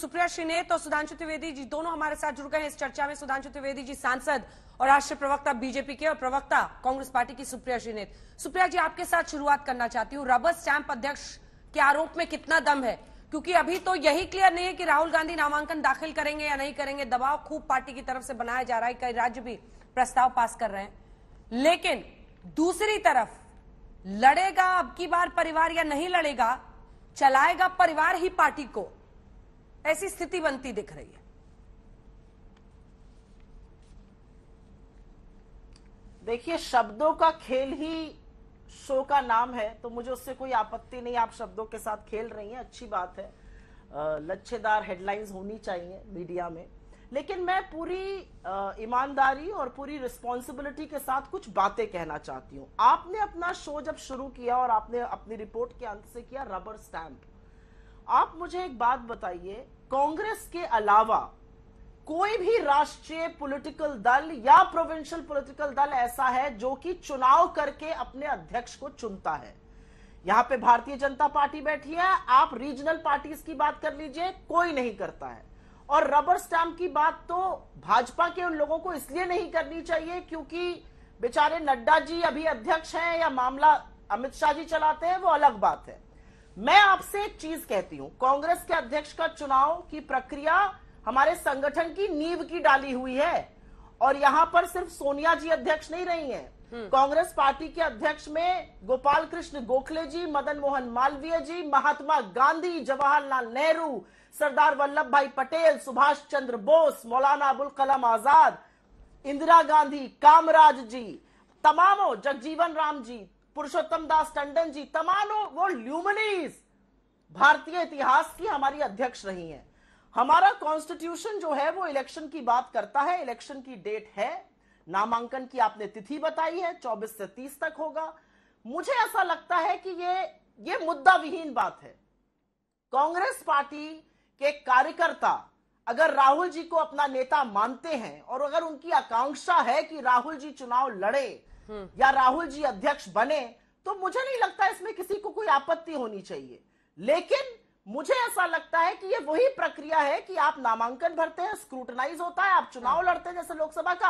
सुप्रिया श्रीनेत तो और सुधांशु त्रिवेदी जी दोनों हमारे साथ जुड़ गए हैं इस चर्चा में सुधांशु त्रिवेदी जी सांसद और राष्ट्रीय प्रवक्ता बीजेपी के और प्रवक्ता कांग्रेस पार्टी की सुप्रिया श्रीनेत सुप्रिया जी आपके साथ शुरुआत करना चाहती हूँ रबर स्टैंप अध्यक्ष के आरोप में कितना दम है क्योंकि अभी तो यही क्लियर नहीं है कि राहुल गांधी नामांकन दाखिल करेंगे या नहीं करेंगे दबाव खूब पार्टी की तरफ से बनाया जा रहा है कई राज्य भी प्रस्ताव पास कर रहे हैं लेकिन दूसरी तरफ लड़ेगा अब की बार परिवार या नहीं लड़ेगा चलाएगा परिवार ही पार्टी को ऐसी स्थिति बनती दिख रही है देखिए शब्दों का खेल ही शो का नाम है तो मुझे उससे कोई आपत्ति नहीं आप शब्दों के साथ खेल रही हैं अच्छी बात है लच्छेदार हेडलाइंस होनी चाहिए मीडिया में लेकिन मैं पूरी ईमानदारी और पूरी रिस्पॉन्सिबिलिटी के साथ कुछ बातें कहना चाहती हूँ आपने अपना शो जब शुरू किया और आपने अपनी रिपोर्ट के अंत से किया रबर स्टैंप आप मुझे एक बात बताइए कांग्रेस के अलावा कोई भी राष्ट्रीय पॉलिटिकल दल या प्रोविंशियल पॉलिटिकल दल ऐसा है जो कि चुनाव करके अपने अध्यक्ष को चुनता है यहां पे भारतीय जनता पार्टी बैठी है आप रीजनल पार्टीज की बात कर लीजिए कोई नहीं करता है और रबर स्टैम्प की बात तो भाजपा के उन लोगों को इसलिए नहीं करनी चाहिए क्योंकि बेचारे नड्डा जी अभी अध्यक्ष हैं या मामला अमित शाह जी चलाते हैं वो अलग बात है मैं आपसे एक चीज कहती हूं कांग्रेस के अध्यक्ष का चुनाव की प्रक्रिया हमारे संगठन की नींव की डाली हुई है और यहां पर सिर्फ सोनिया जी अध्यक्ष नहीं रही हैं हम्म। कांग्रेस पार्टी के अध्यक्ष में गोपाल कृष्ण गोखले जी मदन मोहन मालवीय जी महात्मा गांधी जवाहरलाल नेहरू सरदार वल्लभ भाई पटेल सुभाष चंद्र बोस मौलाना अबुल कलाम आजाद इंदिरा गांधी कामराज जी तमामों जगजीवन राम जी पुरुषोत्तम दास टंडन जी तमानो वो ल्यूमनीज भारतीय इतिहास की हमारी अध्यक्ष रही हैं हमारा कॉन्स्टिट्यूशन जो है वो इलेक्शन की बात करता है इलेक्शन की डेट है नामांकन की आपने तिथि बताई है 24 से 30 तक होगा मुझे ऐसा लगता है कि ये ये मुद्दा विहीन बात है कांग्रेस पार्टी के कार्यकर्ता अगर राहुल जी को अपना नेता मानते हैं और अगर उनकी आकांक्षा है कि राहुल जी चुनाव लड़े या राहुल जी अध्यक्ष बने तो मुझे नहीं लगता इसमें किसी को कोई आपत्ति होनी चाहिए लेकिन मुझे ऐसा लगता है कि ये वही प्रक्रिया है कि आप नामांकन भरते हैं स्क्रूटनाइज होता है आप चुनाव लड़ते हैं जैसे लोकसभा का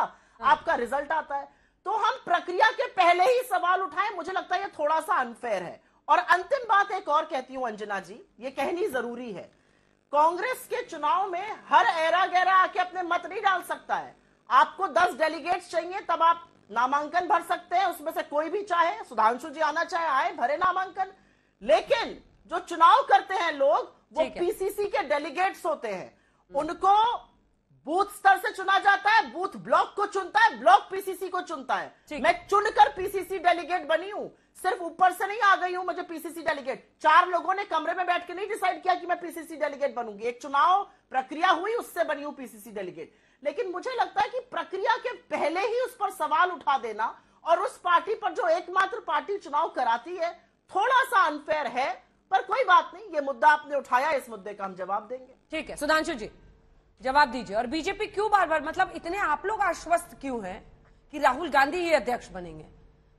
आपका रिजल्ट आता है तो हम प्रक्रिया के पहले ही सवाल उठाएं मुझे लगता है ये थोड़ा सा अनफेयर है और अंतिम बात एक और कहती हूं अंजना जी ये कहनी जरूरी है कांग्रेस के चुनाव में हर एरा गहरा आके अपने मत नहीं डाल सकता है आपको दस डेलीगेट्स चाहिए तब आप नामांकन भर सकते हैं उसमें से कोई भी चाहे सुधांशु जी आना चाहे आए भरे नामांकन लेकिन जो चुनाव करते हैं लोग वो पीसीसी के डेलीगेट्स होते हैं हम्म। उनको बूथ स्तर से चुना जाता है बूथ ब्लॉक को चुनता है ब्लॉक पीसीसी को चुनता है मैं चुनकर पीसीसी डेलीगेट बनी हूं सिर्फ ऊपर से नहीं आ गई हूं मुझे पीसीसी डेलीगेट चार लोगों ने कमरे में बैठ के नहीं डिसाइड किया कि मैं पीसीसी डेलीगेट बनूंगी एक चुनाव प्रक्रिया हुई उससे बनी हूं पीसीसी डेलीगेट लेकिन मुझे लगता है कि प्रक्रिया के पहले ही उस पर सवाल उठा देना और उस पार्टी पर जो एकमात्र पार्टी चुनाव कराती है थोड़ा सा अनफेयर है पर कोई बात नहीं ये मुद्दा आपने उठाया इस मुद्दे का हम जवाब देंगे ठीक है सुधांशु जी जवाब दीजिए और बीजेपी क्यों बार बार मतलब इतने आप लोग आश्वस्त क्यों हैं कि राहुल गांधी ही अध्यक्ष बनेंगे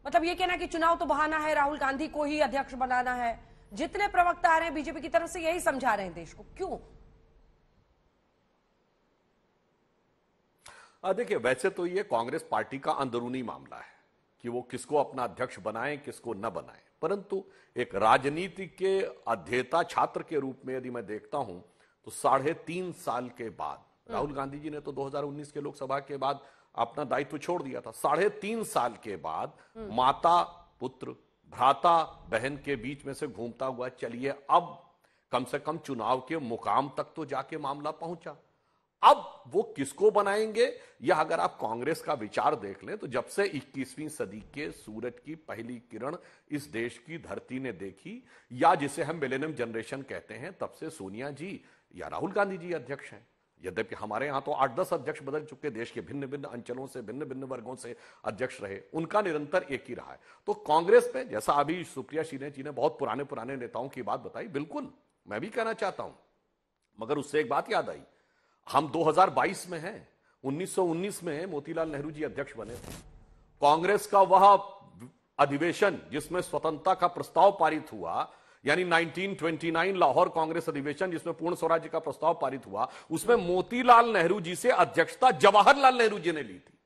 मतलब ये कहना कि चुनाव तो बहाना है राहुल गांधी को ही अध्यक्ष बनाना है जितने प्रवक्ता आ रहे हैं बीजेपी की तरफ से यही समझा रहे हैं देश को क्यों देखिए वैसे तो ये कांग्रेस पार्टी का अंदरूनी मामला है कि वो किसको अपना अध्यक्ष बनाए किसको न बनाए परंतु एक राजनीति के अध्येता छात्र के रूप में यदि मैं देखता हूं तो साढ़े तीन साल के बाद राहुल गांधी जी ने तो 2019 के लोकसभा के बाद अपना दायित्व छोड़ दिया था साढ़े तीन साल के बाद माता पुत्र भ्राता बहन के बीच में से घूमता हुआ चलिए अब कम से कम चुनाव के मुकाम तक तो जाके मामला पहुंचा अब वो किसको बनाएंगे या अगर आप कांग्रेस का विचार देख लें तो जब से 21वीं सदी के सूरज की पहली किरण इस देश की धरती ने देखी या जिसे हम मिलेनियम जनरेशन कहते हैं तब से सोनिया जी या राहुल गांधी जी अध्यक्ष हैं यद्यपि हमारे यहाँ तो आठ दस अध्यक्ष बदल चुके देश के भिन्न भिन्न अंचलों से भिन्न भिन्न वर्गों से अध्यक्ष रहे उनका निरंतर एक ही रहा है तो कांग्रेस में जैसा अभी सुप्रिया सीने जी ने बहुत पुराने पुराने नेताओं की बात बताई बिल्कुल मैं भी कहना चाहता हूं मगर उससे एक बात याद आई हम 2022 में हैं 1919 में मोतीलाल नेहरू जी अध्यक्ष बने थे कांग्रेस का वह अधिवेशन जिसमें स्वतंत्रता का प्रस्ताव पारित हुआ यानी 1929 लाहौर कांग्रेस अधिवेशन जिसमें पूर्ण स्वराज का प्रस्ताव पारित हुआ उसमें मोतीलाल नेहरू जी से अध्यक्षता जवाहरलाल नेहरू जी ने ली थी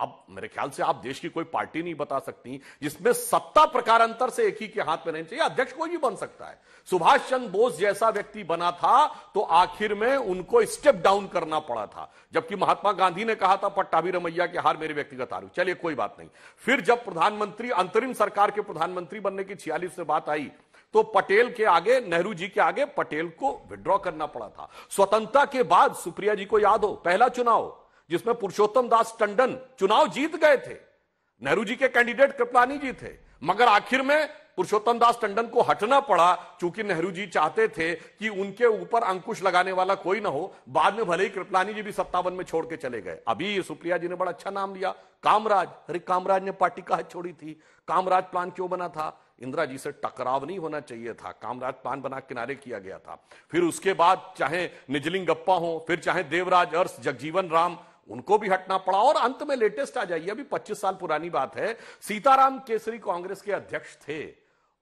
अब मेरे ख्याल से आप देश की कोई पार्टी नहीं बता सकती जिसमें सत्ता प्रकार अंतर से एक ही के हाथ में रहनी चाहिए अध्यक्ष कोई भी बन सकता है सुभाष चंद्र बोस जैसा व्यक्ति बना था तो आखिर में उनको स्टेप डाउन करना पड़ा था जबकि महात्मा गांधी ने कहा था पट्टा भी रमैया के हार मेरे व्यक्तिगत हारू चलिए कोई बात नहीं फिर जब प्रधानमंत्री अंतरिम सरकार के प्रधानमंत्री बनने की छियालीस से बात आई तो पटेल के आगे नेहरू जी के आगे पटेल को विड्रॉ करना पड़ा था स्वतंत्रता के बाद सुप्रिया जी को याद हो पहला चुनाव जिसमें पुरुषोत्तम दास टंडन चुनाव जीत गए थे नेहरू जी के कैंडिडेट कृपलानी जी थे मगर आखिर में पुरुषोत्तम दास टंडन को हटना पड़ा चूंकि नेहरू जी चाहते थे कि उनके ऊपर अंकुश लगाने वाला कोई ना हो बाद में भले ही कृपलानी जी भी सत्तावन में छोड़ के चले गए अभी सुप्रिया जी ने बड़ा अच्छा नाम लिया कामराज अरे कामराज ने पार्टी का हाथ छोड़ी थी कामराज प्लान क्यों बना था इंदिरा जी से टकराव नहीं होना चाहिए था कामराज प्लान बना किनारे किया गया था फिर उसके बाद चाहे निजलिंग गप्पा हो फिर चाहे देवराज अर्स जगजीवन राम उनको भी हटना पड़ा और अंत में लेटेस्ट आ जाइए अभी 25 साल पुरानी बात है सीताराम केसरी कांग्रेस के अध्यक्ष थे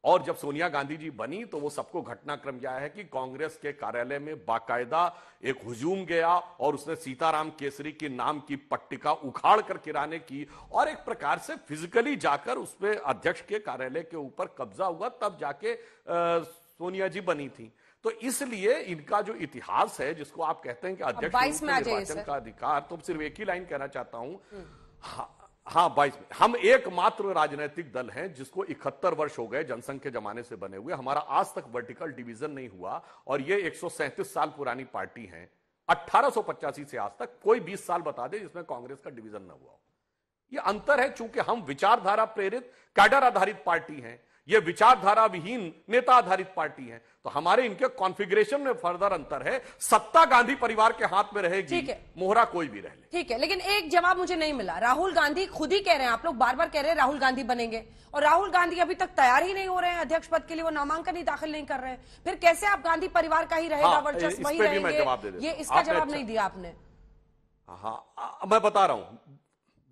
और जब सोनिया गांधी जी बनी तो वो सबको घटनाक्रम यह है कि कांग्रेस के कार्यालय में बाकायदा एक हुजूम गया और उसने सीताराम केसरी के नाम की पट्टिका उखाड़ कर किराने की और एक प्रकार से फिजिकली जाकर उसमें अध्यक्ष के कार्यालय के ऊपर कब्जा हुआ तब जाके आ, सोनिया जी बनी थी तो इसलिए इनका जो इतिहास है जिसको आप कहते हैं कि अध्यक्ष का अधिकार तो सिर्फ एक ही लाइन कहना चाहता हूं हम्म। हाँ, हाँ बाईस हम एकमात्र राजनीतिक दल हैं जिसको इकहत्तर वर्ष हो गए जनसंघ के जमाने से बने हुए हमारा आज तक वर्टिकल डिवीजन नहीं हुआ और ये एक साल पुरानी पार्टी है अट्ठारह से आज तक कोई 20 साल बता दे जिसमें कांग्रेस का डिवीजन न हुआ ये अंतर है चूंकि हम विचारधारा प्रेरित कैडर आधारित पार्टी हैं ये विचारधारा विहीन नेता आधारित पार्टी है तो हमारे इनके कॉन्फ़िगरेशन में फर्दर अंतर है सत्ता गांधी परिवार के हाथ में रहेगी मोहरा कोई भी रह ले ठीक है लेकिन एक जवाब मुझे नहीं मिला राहुल गांधी खुद ही कह रहे हैं आप लोग बार बार कह रहे हैं राहुल गांधी बनेंगे और राहुल गांधी अभी तक तैयार ही नहीं हो रहे हैं अध्यक्ष पद के लिए वो नामांकन ही दाखिल नहीं कर रहे फिर कैसे आप गांधी परिवार का ही रहेगा हाँ, वर्चस्व ये इसका जवाब नहीं दिया आपने हाँ मैं बता रहा हूं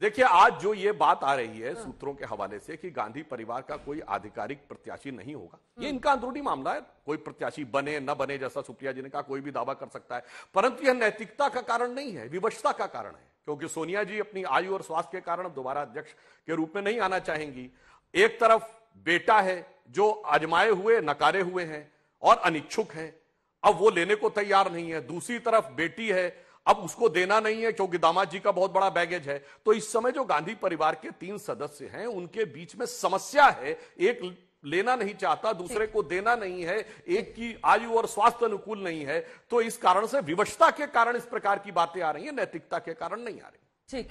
देखिए आज जो ये बात आ रही है सूत्रों के हवाले से कि गांधी परिवार का कोई आधिकारिक प्रत्याशी नहीं होगा ये हम्म। इनका अंदरूनी मामला है कोई प्रत्याशी बने न बने जैसा सुप्रिया जी ने कहा कोई भी दावा कर सकता है परंतु यह नैतिकता का कारण नहीं है विवशता का कारण है क्योंकि सोनिया जी अपनी आयु और स्वास्थ्य के कारण दोबारा अध्यक्ष के रूप में नहीं आना चाहेंगी एक तरफ बेटा है जो आजमाए हुए नकारे हुए हैं और अनिच्छुक हैं अब वो लेने को तैयार नहीं है दूसरी तरफ बेटी है अब उसको देना नहीं है क्योंकि दामाद जी का बहुत बड़ा बैगेज है तो इस समय जो गांधी परिवार के तीन सदस्य हैं उनके बीच में समस्या है एक लेना नहीं चाहता दूसरे को देना नहीं है एक की आयु और स्वास्थ्य अनुकूल नहीं है तो इस कारण से विवशता के कारण इस प्रकार की बातें आ रही है नैतिकता के कारण नहीं आ रही